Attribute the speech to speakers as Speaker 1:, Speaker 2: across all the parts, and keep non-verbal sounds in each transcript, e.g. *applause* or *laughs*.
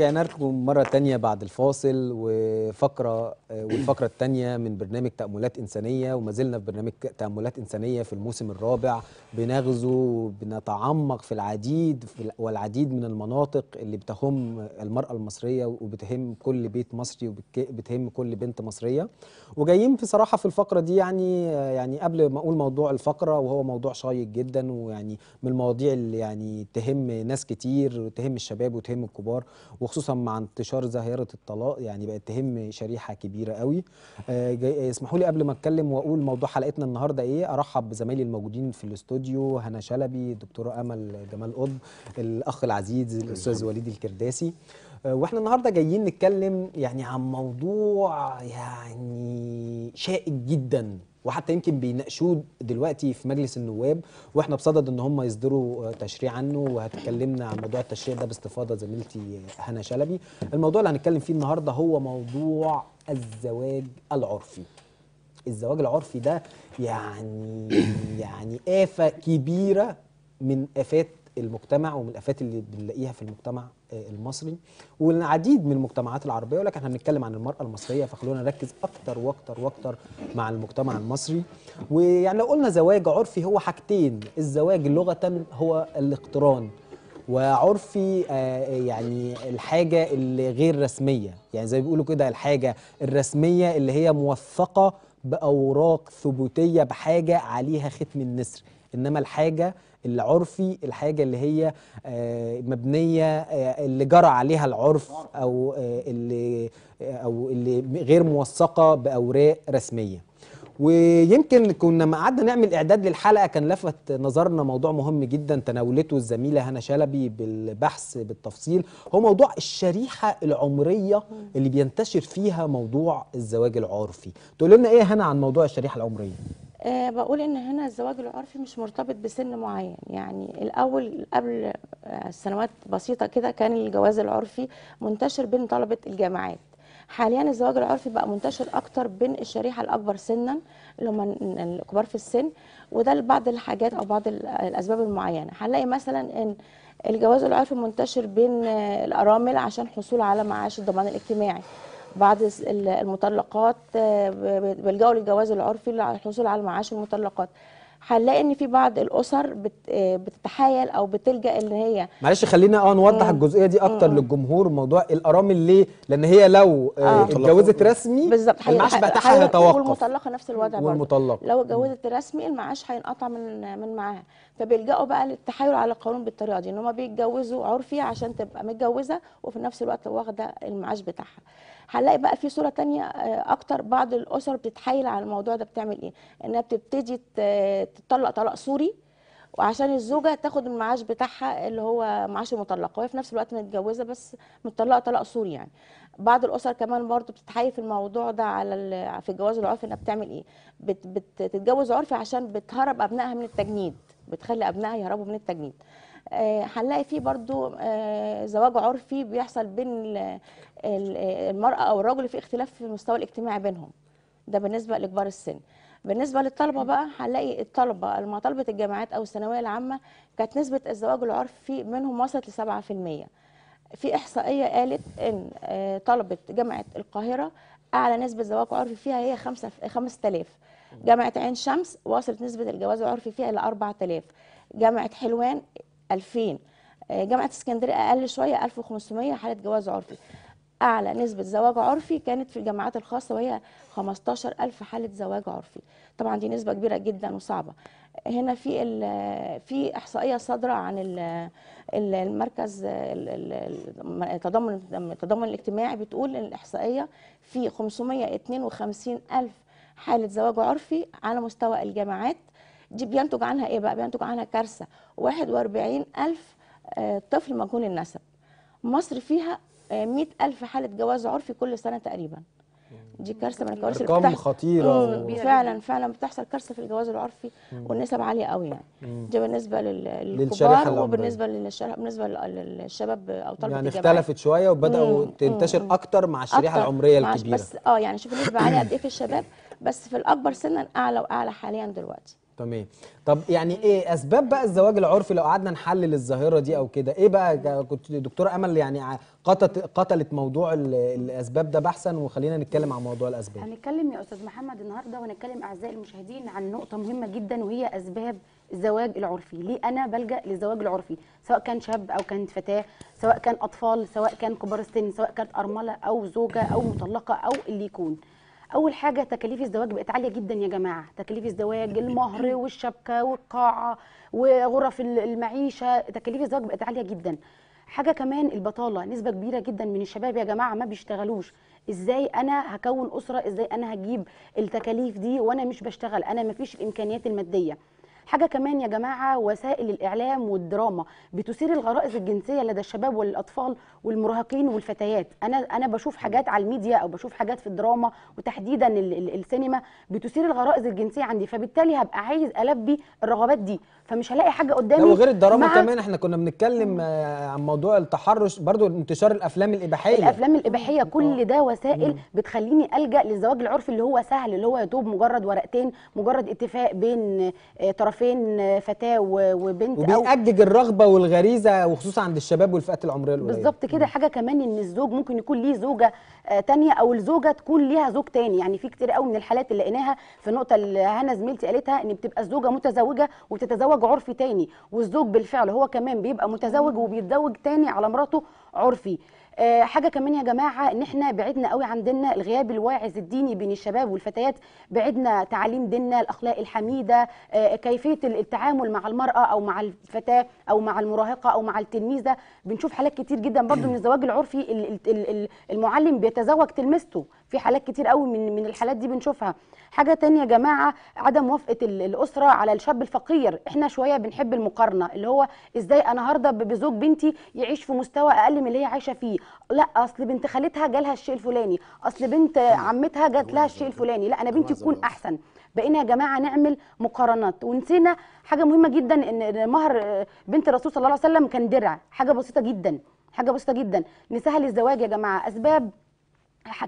Speaker 1: رجعنا لكم مرة تانية بعد الفاصل وفقرة آه، والفقرة التانية من برنامج تأملات إنسانية وما زلنا في برنامج تأملات إنسانية في الموسم الرابع بنغزو وبنتعمق في العديد والعديد من المناطق اللي بتهم المرأة المصرية وبتهم كل بيت مصري وبتهم كل بنت مصرية وجايين بصراحة في الفقرة دي يعني آه، يعني قبل ما أقول موضوع الفقرة وهو موضوع شيق جدا ويعني من المواضيع اللي يعني تهم ناس كتير وتهم الشباب وتهم الكبار وخصوصا مع انتشار ظاهره الطلاق يعني بقت تهم شريحه كبيره قوي آه، اسمحوا لي قبل ما اتكلم واقول موضوع حلقتنا النهارده ايه ارحب بزمايلي الموجودين في الاستوديو هنا شلبي الدكتوره امل جمال قطب الاخ العزيز الاستاذ وليد الكرداسي آه، واحنا النهارده جايين نتكلم يعني عن موضوع يعني شائك جدا وحتى يمكن بيناقشوه دلوقتي في مجلس النواب واحنا بصدد ان هم يصدروا تشريع عنه وهتكلمنا عن موضوع التشريع ده باستفاضه زميلتي هنا شلبي الموضوع اللي هنتكلم فيه النهارده هو موضوع الزواج العرفي الزواج العرفي ده يعني يعني آفة كبيرة من آفات المجتمع ومن الآفات اللي بنلاقيها في المجتمع المصري والعديد من المجتمعات العربيه ولكن احنا بنتكلم عن المراه المصريه فخلونا نركز اكتر واكتر واكتر مع المجتمع المصري ويعني لو قلنا زواج عرفي هو حاجتين الزواج لغه هو الاقتران وعرفي آه، يعني الحاجه اللي غير رسميه يعني زي بيقولوا كده الحاجه الرسميه اللي هي موثقه باوراق ثبوتيه بحاجه عليها ختم النسر انما الحاجه اللي عرفي الحاجه اللي هي آه، مبنيه آه، اللي جرى عليها العرف او آه، اللي او اللي غير موثقه باوراق رسميه ويمكن كنا لما قعدنا نعمل اعداد للحلقه كان لفت نظرنا موضوع مهم جدا تناولته الزميله هنا شلبي بالبحث بالتفصيل هو موضوع الشريحه العمريه اللي بينتشر فيها موضوع الزواج العرفي تقول لنا ايه هنا عن موضوع الشريحه العمريه
Speaker 2: أه بقول ان هنا الزواج العرفي مش مرتبط بسن معين يعني الاول قبل آه، سنوات بسيطه كده كان الجواز العرفي منتشر بين طلبه الجامعات حاليا الزواج العرفي بقى منتشر اكتر بين الشريحه الاكبر سنا اللي هم الكبار في السن وده لبعض الحاجات او بعض الاسباب المعينه هنلاقي مثلا ان الجواز العرفي منتشر بين آه، الارامل عشان حصول على معاش الضمان الاجتماعي بعض المطلقات آه، بيلجأوا للجواز العرفي للحصول على معاش المطلقات هنلاقي ان في بعض الاسر آه، بتتحايل او بتلجا ان هي
Speaker 1: معلش خلينا اه نوضح مم. الجزئيه دي اكتر مم. للجمهور موضوع الارامل ليه لان هي لو آه. آه. اتجوزت رسمي بالظبط المعاش بتاعها هيتوقف والمطلقه
Speaker 2: نفس الوضع والمطلقه لو اتجوزت رسمي المعاش هينقطع من من معاها فبيلجأوا بقى للتحايل على القانون بالطريقه دي ان هم بيتجوزوا عرفي عشان تبقى متجوزه وفي نفس الوقت واخده المعاش بتاعها هنلاقي بقى في صوره تانية آه، اكتر بعض الاسر بتتحايل على الموضوع ده بتعمل ايه انها بتبتدي تطلق طلاق سوري وعشان الزوجه تاخد المعاش بتاعها اللي هو معاش المطلقه وهي في نفس الوقت متجوزه بس متطلقه طلاق سوري يعني بعض الاسر كمان برضو بتتحايل في الموضوع ده على في الجواز العرفي انها بتعمل ايه بتتجوز عرفي عشان بتهرب ابنائها من التجنيد بتخلي ابنائها يهربوا من التجنيد آه، هنلاقي فيه برضو آه، زواج عرفي بيحصل بين المرأة أو الرجل في اختلاف في المستوى الاجتماعي بينهم ده بالنسبة لكبار السن بالنسبة للطلبة بقى هنلاقي الطلبة المطالبة طلبة الجامعات أو الثانوية العامة كانت نسبة الزواج العرفي منهم وصلت لسبعة في المية في إحصائية قالت إن آه، طلبة جامعة القاهرة أعلى نسبة زواج عرفي فيها هي 5000 جامعة عين شمس وصلت نسبة الجواز العرفي فيها إلى 4000 جامعة حلوان 2000 آه، جامعه اسكندريه اقل شويه 1500 حاله جواز عرفي اعلى نسبه زواج عرفي كانت في الجامعات الخاصه وهي 15000 حاله زواج عرفي طبعا دي نسبه كبيره جدا وصعبه هنا في في احصائيه صادره عن المركز التضامن التضامن الاجتماعي بتقول ان الاحصائيه في 552000 حاله زواج عرفي على مستوى الجامعات دي بينتج عنها ايه بقى بينتج عنها كارثه 41000 آه، طفل مجهول النسب مصر فيها 100000 آه، حاله جواز عرفي كل سنه تقريبا دي كارثه من الكوارث اللي بتحصل خطيره و... فعلا فعلا بتحصل كارثه في الجواز العرفي والنسب عاليه قوي يعني ده بالنسبه لل... للكبار وبالنسبه للشر... بالنسبه للشباب او طلبه يعني اختلفت
Speaker 1: شويه وبداوا تنتشر اكتر مع الشريحه أكتر العمريه الكبيره بس
Speaker 2: اه يعني شوف النسبه عاليه قد ايه في الشباب بس في الاكبر سنا اعلى واعلى حاليا دلوقتي
Speaker 1: تمام طب يعني ايه اسباب بقى الزواج العرفي لو قعدنا نحلل الظاهره دي او كده ايه بقى كنت دكتوره امل يعني قتلت قتلت موضوع الاسباب ده بحثا وخلينا نتكلم عن موضوع الاسباب
Speaker 3: هنتكلم يا استاذ محمد النهارده وهنتكلم اعزائي المشاهدين عن نقطه مهمه جدا وهي اسباب الزواج العرفي ليه انا بلجا للزواج العرفي سواء كان شاب او كانت فتاه سواء كان اطفال سواء كان كبار السن سواء كانت ارمله او زوجه او مطلقه او اللي يكون اول حاجه تكاليف الزواج بقت عاليه جدا يا جماعه تكاليف الزواج المهر *clears throat* والشبكه والقاعه وغرف المعيشه تكاليف الزواج بقت عاليه جدا حاجه كمان البطاله نسبه كبيره جدا من الشباب يا جماعه ما بيشتغلوش ازاي انا هكون اسره ازاي انا هجيب التكاليف دي وانا مش بشتغل انا مفيش الامكانيات الماديه حاجه كمان يا جماعه وسائل الاعلام والدراما بتثير الغرائز الجنسيه لدى الشباب والاطفال والمراهقين والفتيات انا انا بشوف حاجات على الميديا او بشوف حاجات في الدراما وتحديدا السينما بتثير الغرائز الجنسيه عندي فبالتالي هبقى عايز البي الرغبات دي فمش هلاقي حاجه قدامي لو غير الدراما كمان
Speaker 1: احنا كنا بنتكلم آه، عن موضوع التحرش برضو انتشار الافلام الاباحيه الافلام
Speaker 3: الاباحيه كل آه. ده وسائل بتخليني الجا للزواج العرفي اللي هو سهل اللي هو يا دوب مجرد ورقتين مجرد اتفاق بين آه، طرفين فتاه وبنت وبيأجج
Speaker 1: الرغبه والغريزه وخصوصا عند الشباب والفئات العمريه القليله بالظبط
Speaker 3: كده حاجه كمان ان الزوج ممكن يكون ليه زوجه تانية او الزوجه تكون ليها زوج تاني يعني في كتير قوي من الحالات اللي لقيناها في النقطه اللي هنا زميلتي قالتها ان بتبقى الزوجه متزوجه وبتتزوج تزوج عرفي تاني والزوج بالفعل هو كمان بيبقى متزوج وبيتزوج تاني على مراته عرفي آه، حاجه كمان يا جماعه ان احنا بعدنا قوي عندنا الغياب الواعظ الديني بين الشباب والفتيات بعدنا تعاليم ديننا الاخلاق الحميده آه، كيفيه التعامل مع المراه او مع الفتاه او مع المراهقه او مع التلميذه بنشوف حالات كتير جدا برضو من الزواج العرفي المعلم بيتزوج تلميذته في حالات كتير قوي من من الحالات دي بنشوفها حاجه تانية يا جماعه عدم موافقه الاسره على الشاب الفقير احنا شويه بنحب المقارنه اللي هو ازاي انا هرضى بزوج بنتي يعيش في مستوى اقل من اللي هي عايشه فيه لا اصل بنت خالتها جالها الشيء الفلاني اصل بنت عمتها جات لها الشيء الفلاني لا انا بنتي تكون احسن بقينا يا جماعه نعمل مقارنات ونسينا حاجه مهمه جدا ان مهر آه، بنت الرسول صلى الله عليه وسلم كان درع حاجه بسيطه جدا حاجه بسيطه جدا نسهل الزواج يا جماعه اسباب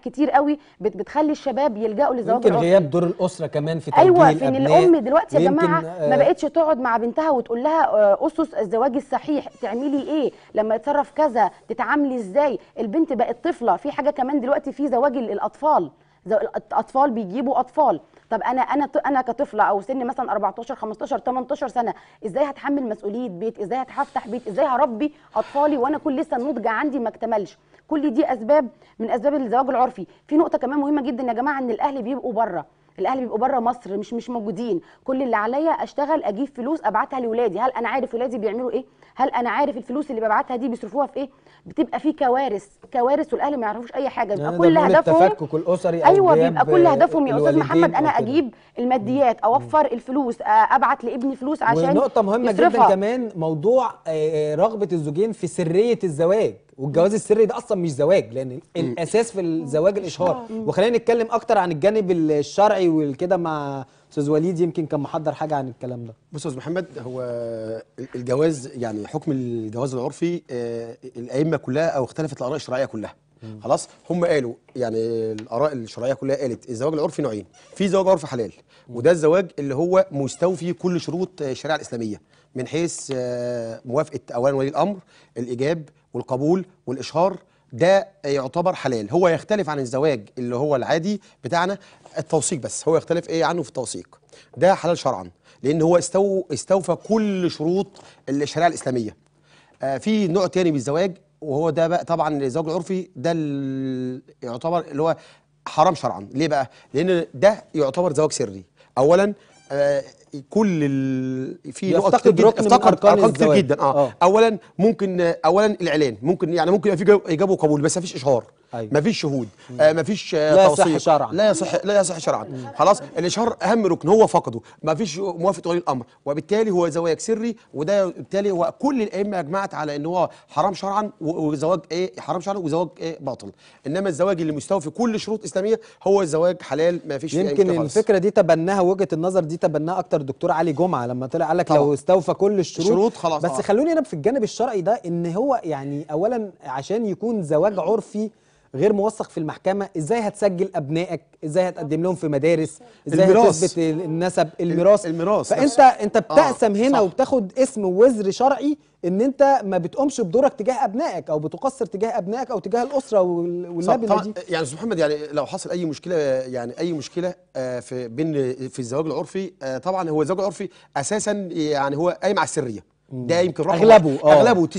Speaker 3: كتير قوي بت بتخلي الشباب يلجأوا للزواج يمكن غياب
Speaker 1: دور الاسره كمان في تربيه ايوه في ان الام دلوقتي يا جماعه آه، ما بقتش
Speaker 3: تقعد مع بنتها وتقول لها آه، اسس الزواج الصحيح تعملي ايه لما يتصرف كذا تتعاملي ازاي البنت بقت طفله في حاجه كمان دلوقتي في زواج الاطفال الاطفال بيجيبوا اطفال طب انا انا انا كطفله او سن مثلا 14 15 18 سنه ازاي هتحمل مسؤوليه بيت ازاي هفتح بيت ازاي هربي اطفالي وانا كل لسه النضج عندي ما اكتملش كل دي اسباب من اسباب الزواج العرفي في نقطه كمان مهمه جدا يا جماعه ان الاهل بيبقوا بره الاهل بيبقوا بره مصر مش مش موجودين كل اللي عليا اشتغل اجيب فلوس ابعتها لاولادي هل انا عارف ولادي بيعملوا ايه هل انا عارف الفلوس اللي ببعتها دي بيصرفوها في ايه بتبقى في كوارث كوارث والاهل ما يعرفوش اي حاجه بيبقى يعني كل هدفهم التفكك
Speaker 1: الاسري ايوه بيبقى كل هدفهم يا استاذ محمد انا اجيب
Speaker 3: الماديات اوفر الفلوس ابعت لابني فلوس عشان نقطه مهمه يصرفها. جدا
Speaker 1: كمان موضوع آه، آه، رغبه الزوجين في سريه الزواج والجواز السري ده اصلا مش زواج لان الاساس في الزواج الاشهار وخلينا نتكلم اكتر عن الجانب الشرعي والكده مع استاذ وليد يمكن كان محضر حاجه عن الكلام ده بص يا استاذ
Speaker 4: محمد هو الجواز يعني حكم الجواز العرفي آه، الائمه كلها او اختلفت الاراء الشرعيه كلها خلاص هم قالوا يعني الاراء الشرعيه كلها قالت الزواج العرفي نوعين في زواج عرفي حلال وده الزواج اللي هو مستوفي كل شروط الشريعه الاسلاميه من حيث آه، موافقه اولا ولي الامر الايجاب والقبول والاشهار ده يعتبر حلال هو يختلف عن الزواج اللي هو العادي بتاعنا التوثيق بس هو يختلف ايه عنه في التوثيق ده حلال شرعا لان هو استو استوفى كل شروط الشريعه الاسلاميه آه في نوع تاني من الزواج وهو ده بقى طبعا الزواج العرفي ده اللي يعتبر اللي هو حرام شرعا ليه بقى لان ده يعتبر زواج سري اولا آه، كل ال... في نقط كتير ركن افتقد ارقام كتير جدا آه. اه اولا ممكن آه، اولا الاعلان ممكن يعني ممكن يبقى في ايجاب وقبول بس ما فيش اشهار أيوة. مفيش شهود آه مفيش آه، لا يصح شرعا لا يصح لا يصح شرعا خلاص الاشهار اهم ركن هو فقده مفيش موافقه ولي الامر وبالتالي هو زواج سري وده بالتالي هو كل الائمه اجمعت على ان هو حرام شرعا وزواج ايه حرام شرعا وزواج إيه باطل انما الزواج اللي مستوفي كل شروط اسلاميه هو الزواج حلال مفيش يمكن فيه الفكره
Speaker 1: دي تبناها وجهه النظر دي تبناها اكتر الدكتور علي جمعه لما طلع قال لك لو استوفى كل الشروط شروط خلاص بس آه. خلوني انا في الجانب الشرعي ده ان هو يعني اولا عشان يكون زواج عرفي غير موثق في المحكمه ازاي هتسجل ابنائك ازاي هتقدم لهم في مدارس ازاي المراس. هتثبت النسب الميراث الميراث فانت انت آه، بتقسم آه. هنا صح. وبتاخد اسم وزر شرعي ان انت ما بتقومش بدورك تجاه ابنائك او بتقصر تجاه ابنائك او تجاه الاسره والنبي دي يعني
Speaker 4: استاذ محمد يعني لو حصل اي مشكله يعني اي مشكله آه، في بين في الزواج العرفي آه، طبعا هو الزواج العرفي اساسا يعني هو قايم على السريه ده يمكن رقم اغلبه اه اغلبه 90%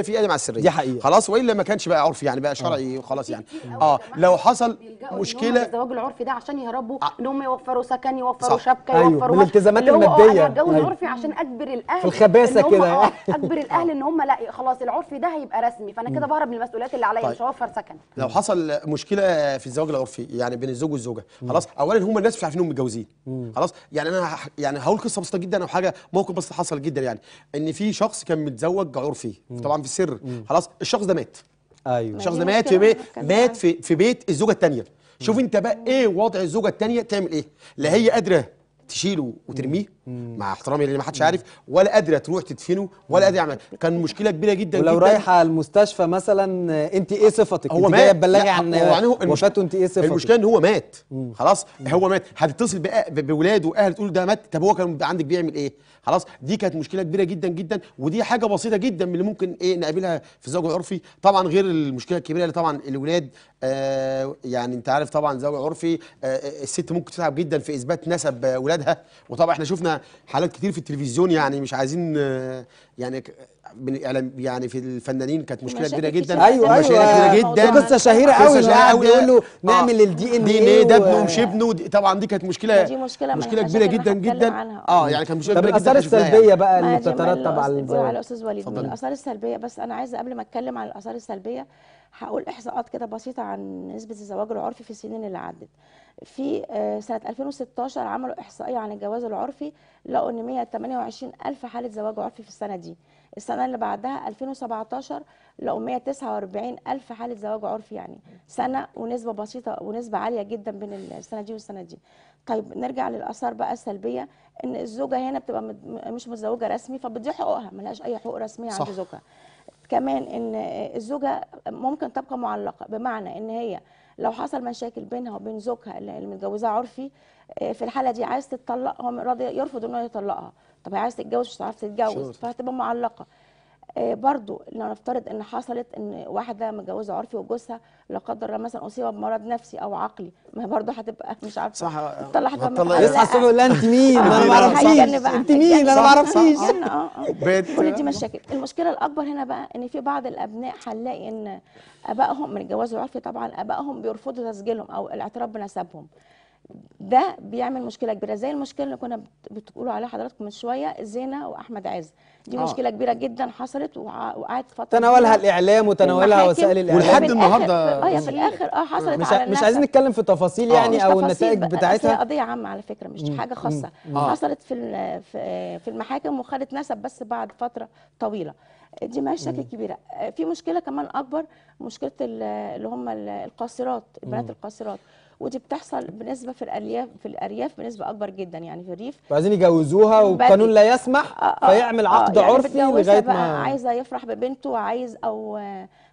Speaker 4: في على السريه دي حقيقه خلاص والا ما كانش بقى عرفي يعني بقى شرعي آه. وخلاص يعني اه لو حصل مشكله الزواج العرفي
Speaker 3: ده عشان يهربوا آه. ان هم يوفروا سكن يوفروا شبكه أيوه يوفروا الالتزامات الماديه انا هتجوز أيوه. العرفي عشان اجبر الاهل في الخباثه كده آه، *laughs* اجبر الاهل ان هم لا خلاص العرفي ده هيبقى رسمي فانا كده بهرب من المسؤوليات اللي عليا طيب. مش هوفر سكن
Speaker 4: لو حصل مشكله في الزواج العرفي يعني بين الزوج والزوجه خلاص اولا هم الناس مش عارفين هم متجوزين خلاص يعني انا يعني هقول قصه بسيطه جدا او حاجه موقف بس حصل جدا يعني ان في شخص كان متزوج عرفي طبعا في السر خلاص الشخص ده مات ايوه الشخص ده مات في بيت مات في, في بيت الزوجه الثانيه شوف انت بقى ايه وضع الزوجه الثانيه تعمل ايه لا هي قادره تشيله وترميه مع احترامي لان ما حدش عارف ولا قادره تروح تدفنه ولا قادره يعمل كان مشكله كبيره جدا ولو رايحه المستشفى
Speaker 1: مثلا آه، انت ايه آه، صفتك هو مات تبلغي عن يعني وفاته
Speaker 4: انت ايه صفتك المشكله ان هو مات خلاص هو مات هتتصل بولاده واهله تقول ده مات طب هو كان عندك بيعمل ايه خلاص دي كانت مشكله كبيره جدا جدا ودي حاجه بسيطه جدا من اللي ممكن ايه نقابلها في الزواج العرفي طبعا غير المشكله الكبيره اللي طبعا الاولاد آه يعني انت عارف طبعا زواج عرفي آه،, آه الست ممكن تتعب جدا في اثبات نسب اولادها وطبعا احنا شفنا حالات كتير في التلفزيون يعني مش عايزين آه، يعني يعني في الفنانين كانت مشكله كبيره جدا ايوه ايوه كبيره أيوة. جدا قصه شهيره قوي قصه شهيره قوي يقول
Speaker 1: له نعمل الدي ان ايه ده ابنه
Speaker 4: مش ابنه طبعا دي كانت مشكله دي مشكله مشكله كبيره جدا جدا اه يعني كانت مشكله كبيره جدا الاثار السلبيه بقى اللي بتترتب على على الاستاذ
Speaker 2: وليد الاثار السلبيه بس انا عايزه قبل ما اتكلم عن الاثار السلبيه هقول احصاءات كده بسيطه عن نسبه الزواج العرفي في السنين اللي عدت في آه، سنة 2016 عملوا إحصائية عن الجواز العرفي لقوا إن 128 ألف حالة زواج عرفي في السنة دي السنة اللي بعدها 2017 لقوا 149 ألف حالة زواج عرفي يعني سنة ونسبة بسيطة ونسبة عالية جدا بين السنة دي والسنة دي طيب نرجع للآثار بقى السلبية إن الزوجة هنا بتبقى مش متزوجة رسمي فبتضيع حقوقها ملهاش أي حقوق رسمية عند زوجها كمان ان آه، الزوجه ممكن تبقى معلقه بمعنى ان هي لو حصل مشاكل بينها وبين زوجها اللي متجوزاه عرفي آه، في الحاله دي عايز تتطلق هو راضي يرفض انه يطلقها طب هي عايز تتجوز مش هتعرف تتجوز فهتبقى معلقه آه، برضو لو نفترض ان حصلت ان واحده متجوزه عرفي وجوزها لا قدر الله مثلا اصيب بمرض نفسي او عقلي ما برضو هتبقى مش عارفه صح تطلع هتبقى يصحى الصبح يقول انت مين *laughs* يعني يعني انا ما اعرفش انت مين انا ما اعرفكيش كل دي مشاكل المشكله الاكبر هنا بقى ان في بعض الابناء هنلاقي ان ابائهم من الجواز العرفي طبعا ابائهم بيرفضوا تسجيلهم او الاعتراف بنسبهم ده بيعمل مشكله كبيره زي المشكله اللي كنا بتقولوا عليها حضراتكم من شويه زينه واحمد عز دي أوه. مشكله كبيره جدا حصلت وقعدت فتره تناولها الاعلام وتناولها وسائل الاعلام ولحد
Speaker 1: النهارده اه في الاخر
Speaker 2: اه حصلت مش على مش عايزين
Speaker 1: نتكلم في تفاصيل آه، يعني او النتائج بتاعتها هي قضيه
Speaker 2: عامه على فكره مش حاجه خاصه أوه. حصلت في في المحاكم وخدت نسب بس بعد فتره طويله دي مالهاش شكل كبيره آه، في مشكله كمان اكبر مشكله اللي هم القاصرات البنات القاصرات ودي بتحصل بنسبه في الارياف في الارياف بنسبه اكبر جدا يعني في الريف
Speaker 1: عايزين يجوزوها والقانون لا يسمح آه، آه، فيعمل عقد آه، يعني عرفي لغايه ما عايزه
Speaker 2: يفرح ببنته عايز او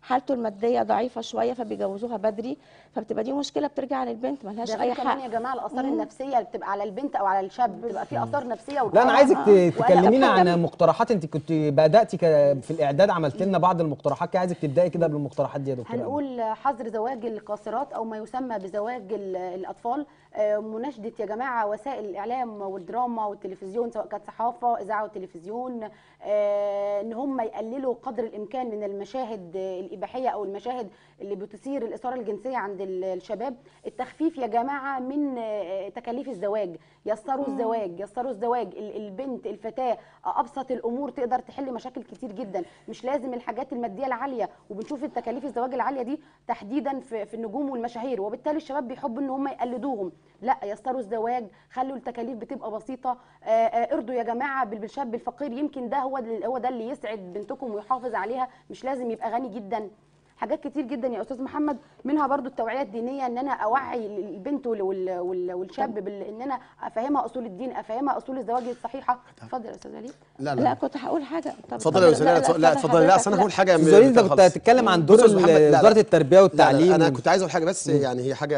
Speaker 2: حالته الماديه ضعيفه شويه فبيجوزوها بدري فبتبقى دي مشكله بترجع للبنت ملهاش اي حق يا
Speaker 3: جماعه الاثار النفسيه اللي بتبقى على البنت او على الشاب بتبقى في اثار نفسيه لا انا عايزك تكلمينا عن
Speaker 1: مقترحات انت كنت بداتي في الاعداد عملت لنا بعض المقترحات عايزك تبداي كده بالمقترحات دي يا دكتوره هنقول
Speaker 3: حظر زواج القاصرات او ما يسمى بزواج الاطفال آه، مناشده يا جماعه وسائل الاعلام والدراما والتلفزيون سواء كانت صحافه اذاعه وتلفزيون آه، ان هم يقللوا قدر الامكان من المشاهد الاباحيه او المشاهد اللي بتثير الاثاره الجنسيه عند الشباب التخفيف يا جماعه من آه، تكاليف الزواج يسروا الزواج يسروا الزواج البنت الفتاه ابسط الامور تقدر تحل مشاكل كتير جدا مش لازم الحاجات الماديه العاليه وبنشوف التكاليف الزواج العاليه دي تحديدا في النجوم والمشاهير وبالتالي الشباب بيحبوا ان هم يقلدوهم لا يسروا الزواج خلوا التكاليف بتبقى بسيطه آه، آه، ارضوا يا جماعه بالشاب الفقير يمكن ده هو هو ده اللي يسعد بنتكم ويحافظ عليها مش لازم يبقى غني جدا حاجات كتير جدا يا استاذ محمد منها برضو التوعيه الدينيه ان انا اوعي البنت والشاب بال... ان انا افهمها اصول الدين افهمها اصول الزواج الصحيحه اتفضل يا استاذ وليد
Speaker 1: لا لا, لا
Speaker 2: كنت
Speaker 4: هقول حاجه اتفضل يا استاذ لا اتفضل لا اصل انا هقول حاجه استاذ وليد انت كنت هتتكلم عن دور وزاره التربيه والتعليم انا كنت عايز اقول حاجه بس يعني هي حاجه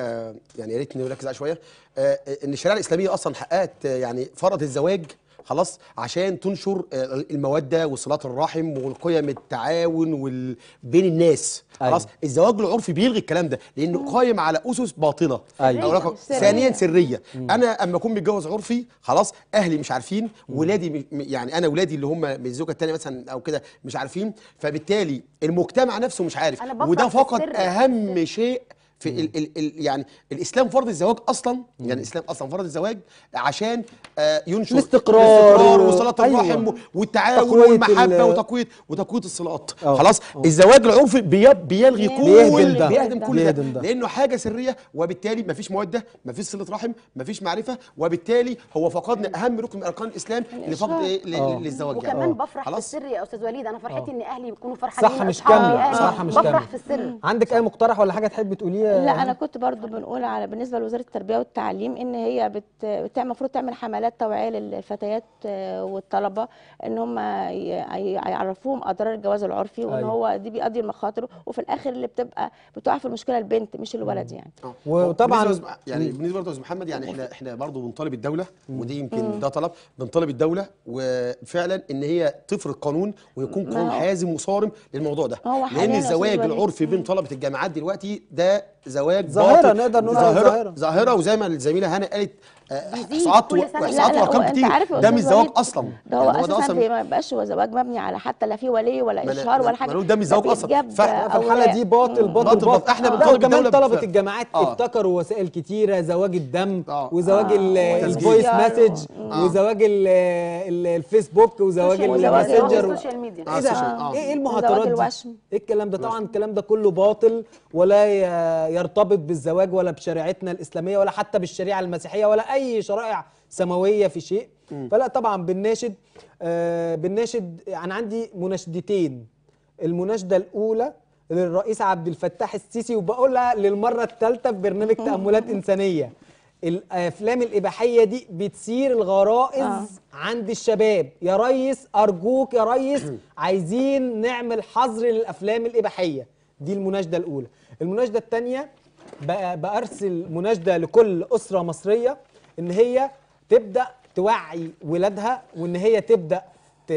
Speaker 4: يعني يا ريت نركز عليها شويه آه، آه، ان الشريعه الاسلاميه اصلا حققت يعني فرض الزواج خلاص عشان تنشر آه، الموده وصلات الرحم والقيم التعاون وال... بين الناس أيوة. خلاص الزواج العرفي بيلغي الكلام ده لانه أيوه. قايم على اسس باطله أيوة. أيوه. رقم... ثانيا سريه مم. انا اما اكون متجوز عرفي خلاص اهلي مش عارفين ولادي يعني انا ولادي اللي هم من الزوجه الثانيه مثلا او كده مش عارفين فبالتالي المجتمع نفسه مش عارف وده فقط اهم شيء في ال ال ال يعني الاسلام فرض الزواج اصلا مم. يعني الاسلام اصلا فرض الزواج عشان آه ينشر الاستقرار, الاستقرار وصلاه أيوة. الرحم أيوة. والتعاون والمحبه وتقويه وتقويه الصلات أوه. آه. خلاص أوه. الزواج العرفي بيلغي كل ده. بيهدم كل ده. ده. لانه حاجه سريه وبالتالي ما فيش موده ما فيش صله رحم ما فيش معرفه وبالتالي هو فقدنا اهم ركن من اركان الاسلام لفقد إيه؟ آه. للزواج يعني وكمان آه. بفرح في
Speaker 2: السر يا استاذ وليد انا فرحتي ان اهلي بيكونوا
Speaker 1: فرحانين صح مش كامله صح مش كامله بفرح في السر عندك اي مقترح ولا حاجه تحب تقوليها لا انا
Speaker 2: كنت برضو بنقول على بالنسبه لوزاره التربيه والتعليم ان هي بت... المفروض تعمل حملات توعيه للفتيات آه، والطلبه ان هم يعرفوهم اضرار الجواز العرفي وان أيوه. هو دي بيقضي المخاطر وفي الاخر اللي بتبقى بتقع في المشكله البنت مش الولد يعني
Speaker 4: وطبعا يعني بالنسبه لاستاذ محمد يعني احنا احنا برضه بنطالب الدوله ودي يمكن ده طلب بنطالب الدوله وفعلا ان هي تفرض قانون ويكون قانون حازم وصارم للموضوع ده لان الزواج العرفي بين طلبه الجامعات دلوقتي ده زواج ظاهره نقدر نقول ظاهره ظاهره وزي ما الزميله هنا قالت
Speaker 1: احصاءات آه، آه، واحصاءات وارقام كتير ده مش زواج اصلا ده يعني هو يعني
Speaker 2: اصلا ما بيبقاش هو زواج مبني على حتى لا في ولي ولا اشهار ولا حاجه ده مش زواج اصلا فالحاله
Speaker 1: في الحاله دي باطل باطل باطل احنا بنطالب كمان طلبه الجامعات آه. ابتكروا وسائل كتيره زواج الدم وزواج الفويس مسج وزواج الفيسبوك وزواج الماسنجر السوشيال ميديا إيه, إيه-, ايه المهاترات دي؟ ايه الكلام ده طبعا الكلام ده كله باطل ولا يرتبط بالزواج ولا بشريعتنا الإسلامية ولا حتى بالشريعة المسيحية ولا أي شرائع سماوية في شيء فلا طبعا بالناشد آه بالناشد أنا يعني عندي مناشدتين المناشدة الأولى للرئيس عبد الفتاح السيسي وبقولها للمرة الثالثة في برنامج *laughs* تأملات إنسانية الافلام الاباحيه دي بتثير الغرائز آه. عند الشباب يا ريس ارجوك يا ريس *clears throat* عايزين نعمل حظر للافلام الاباحيه دي المناشده الاولى المناشده الثانيه بارسل مناشده لكل اسره مصريه ان هي تبدا توعي ولادها وان هي تبدا ت...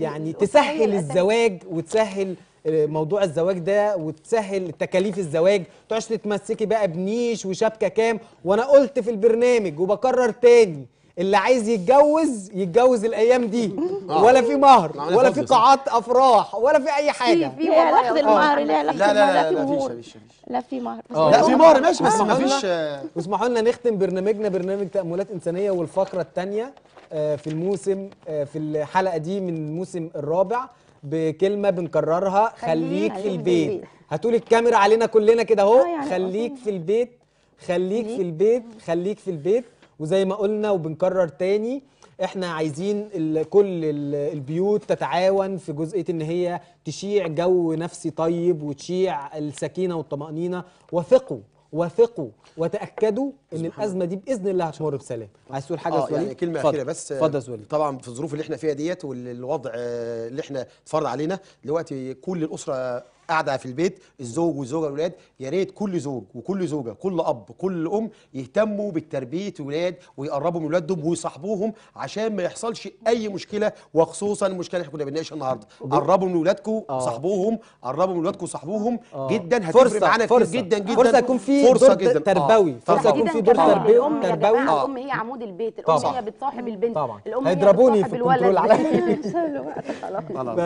Speaker 1: يعني تسهل الزواج وتسهل موضوع الزواج ده وتسهل تكاليف الزواج تقعدش تتمسكي بقى بنيش وشبكه كام وانا قلت في البرنامج وبكرر تاني اللي عايز يتجوز يتجوز الايام دي *laughs* آه. ولا في مهر ولا في قاعات افراح ولا في اي حاجه في في واخد المهر لا لا لا لا في مهر
Speaker 2: لا في مهر آه. لا في مهر ماشي بس آه. ما فيش
Speaker 1: واسمحوا لنا نختم برنامجنا برنامج تاملات انسانيه والفقره الثانيه في الموسم في الحلقه دي من الموسم الرابع بكلمه بنكررها خليك في البيت هتقول الكاميرا علينا كلنا كده اهو يعني خليك في البيت خليك في البيت خليك في البيت وزي ما قلنا وبنكرر تاني احنا عايزين كل البيوت تتعاون في جزئيه ان هي تشيع جو نفسي طيب وتشيع السكينه والطمانينه وثقوا وثقوا وتاكدوا ان الازمه دي باذن الله هتمر بسلام عايز تقول حاجه آه يعني كلمه اخيره بس آه، فضل
Speaker 4: طبعا في الظروف اللي احنا فيها ديت والوضع آه، اللي احنا اتفرض علينا دلوقتي كل الاسره قاعده في البيت الزوج والزوجه والولاد يا ريت كل زوج وكل زوجه كل اب كل ام يهتموا بتربيه ولاد ويقربوا من ولادهم ويصاحبوهم عشان ما يحصلش اي مشكله وخصوصا المشكله اللي احنا كنا بنناقشها النهارده قربوا من ولادكم آه. صاحبوهم قربوا من ولادكم صاحبوهم آه. جدا هتفرق معانا كتير جدا جدا فرصه يكون في دور آه. تربوي فرصه يكون في دور تربوي
Speaker 3: تربوي الام هي عمود البيت الام هي بتصاحب البنت طبعًا. الام هيضربوني في الكنترول على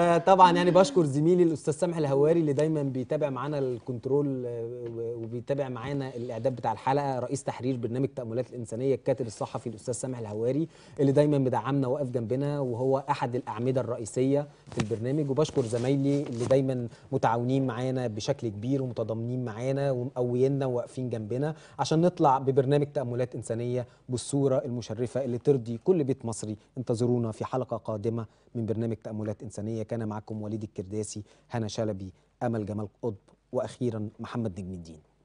Speaker 1: *laughs* طبعا يعني بشكر زميلي الاستاذ سامح الهواري اللي دايما بيتابع معانا الكنترول آه، وبيتابع معانا الاعداد بتاع الحلقه رئيس تحرير برنامج تاملات الانسانيه الكاتب الصحفي الاستاذ سامح الهواري اللي دايما بدعمنا واقف جنبنا وهو احد الاعمده الرئيسيه في البرنامج وبشكر زمايلي اللي دايما متعاونين معانا بشكل كبير ومتضامنين معانا ومقوينا وواقفين جنبنا عشان نطلع ببرنامج تاملات انسانيه بالصوره المشرفه اللي ترضي كل بيت مصري انتظرونا في حلقه قادمه من برنامج تاملات انسانيه كان معكم وليد الكرداسي هنا شلبي امل جمال قطب واخيرا محمد نجم الدين